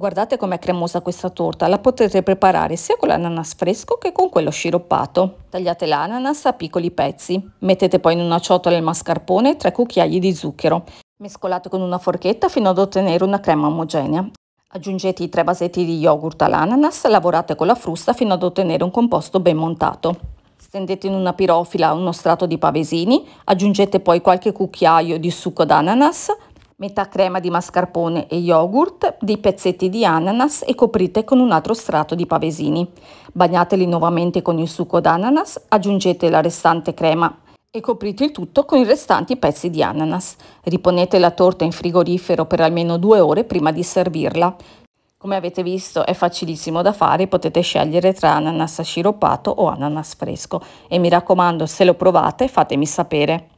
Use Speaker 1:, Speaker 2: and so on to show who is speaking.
Speaker 1: Guardate com'è cremosa questa torta, la potete preparare sia con l'ananas fresco che con quello sciroppato. Tagliate l'ananas a piccoli pezzi, mettete poi in una ciotola il mascarpone e 3 cucchiai di zucchero. Mescolate con una forchetta fino ad ottenere una crema omogenea. Aggiungete i tre vasetti di yogurt all'ananas, lavorate con la frusta fino ad ottenere un composto ben montato. Stendete in una pirofila uno strato di pavesini, aggiungete poi qualche cucchiaio di succo d'ananas, metà crema di mascarpone e yogurt, dei pezzetti di ananas e coprite con un altro strato di pavesini. Bagnateli nuovamente con il succo d'ananas, aggiungete la restante crema e coprite il tutto con i restanti pezzi di ananas. Riponete la torta in frigorifero per almeno due ore prima di servirla. Come avete visto è facilissimo da fare, potete scegliere tra ananas sciroppato o ananas fresco e mi raccomando se lo provate fatemi sapere.